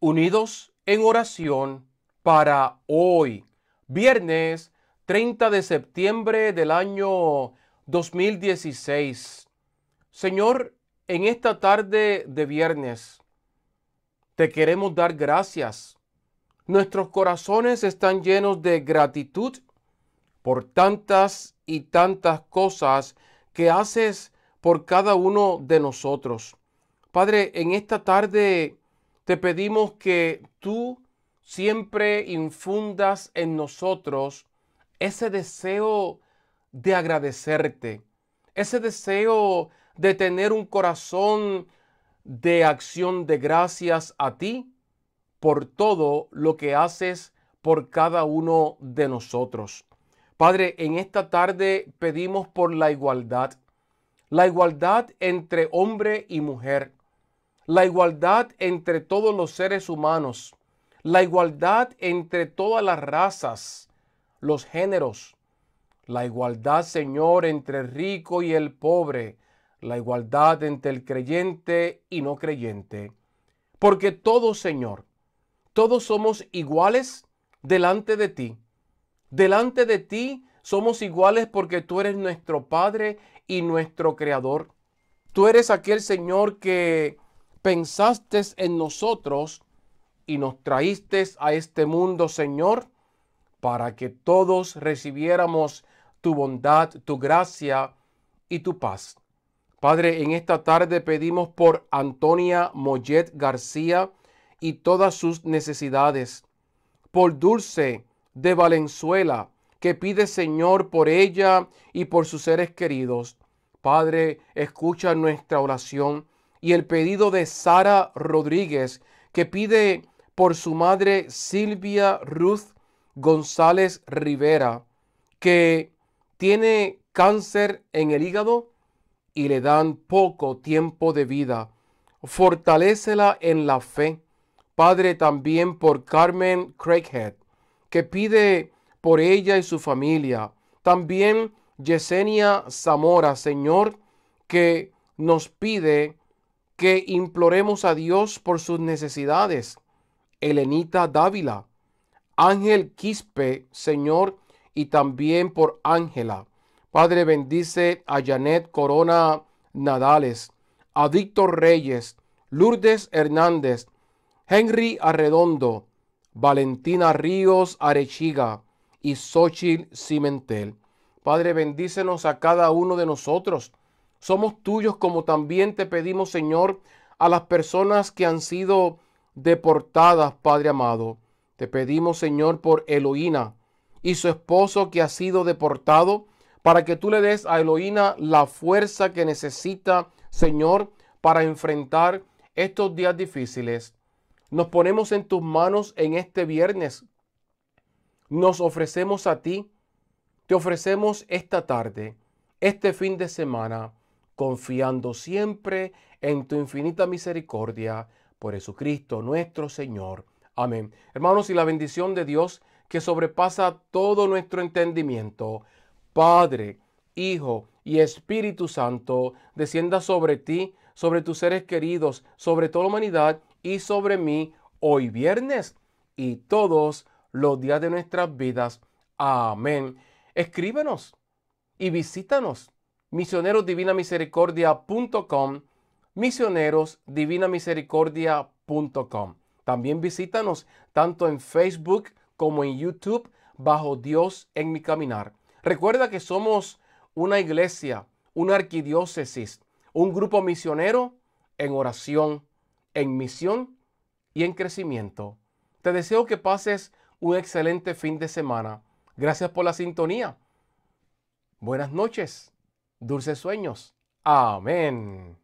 unidos en oración para hoy, viernes 30 de septiembre del año 2016. Señor, en esta tarde de viernes, te queremos dar gracias. Nuestros corazones están llenos de gratitud por tantas y tantas cosas que haces por cada uno de nosotros. Padre, en esta tarde te pedimos que tú siempre infundas en nosotros ese deseo de agradecerte, ese deseo de tener un corazón de acción de gracias a ti por todo lo que haces por cada uno de nosotros. Padre, en esta tarde pedimos por la igualdad, la igualdad entre hombre y mujer, la igualdad entre todos los seres humanos, la igualdad entre todas las razas, los géneros, la igualdad, Señor, entre el rico y el pobre, la igualdad entre el creyente y no creyente. Porque todos, Señor, todos somos iguales delante de ti. Delante de ti somos iguales porque tú eres nuestro Padre y nuestro Creador. Tú eres aquel Señor que pensaste en nosotros y nos traíste a este mundo, Señor, para que todos recibiéramos tu bondad, tu gracia y tu paz. Padre, en esta tarde pedimos por Antonia Mollet García y todas sus necesidades, por Dulce de Valenzuela, que pide Señor por ella y por sus seres queridos. Padre, escucha nuestra oración y el pedido de Sara Rodríguez, que pide por su madre Silvia Ruth González Rivera, que tiene cáncer en el hígado y le dan poco tiempo de vida. Fortalécela en la fe. Padre, también por Carmen Craighead, que pide por ella y su familia. También Yesenia Zamora, Señor, que nos pide que imploremos a Dios por sus necesidades. Elenita Dávila, Ángel Quispe, Señor, y también por Ángela. Padre bendice a Janet Corona Nadales, a Víctor Reyes, Lourdes Hernández, Henry Arredondo, Valentina Ríos Arechiga y Xochil Cimentel. Padre, bendícenos a cada uno de nosotros somos tuyos, como también te pedimos, Señor, a las personas que han sido deportadas, Padre amado. Te pedimos, Señor, por Eloína y su esposo que ha sido deportado, para que tú le des a Eloína la fuerza que necesita, Señor, para enfrentar estos días difíciles. Nos ponemos en tus manos en este viernes. Nos ofrecemos a ti. Te ofrecemos esta tarde, este fin de semana confiando siempre en tu infinita misericordia por Jesucristo nuestro Señor. Amén. Hermanos, y la bendición de Dios que sobrepasa todo nuestro entendimiento, Padre, Hijo y Espíritu Santo, descienda sobre ti, sobre tus seres queridos, sobre toda la humanidad y sobre mí hoy viernes y todos los días de nuestras vidas. Amén. Escríbenos y visítanos misionerosdivinamisericordia.com, misionerosdivinamisericordia.com. También visítanos tanto en Facebook como en YouTube bajo Dios en mi caminar. Recuerda que somos una iglesia, una arquidiócesis, un grupo misionero en oración, en misión y en crecimiento. Te deseo que pases un excelente fin de semana. Gracias por la sintonía. Buenas noches dulces sueños. Amén.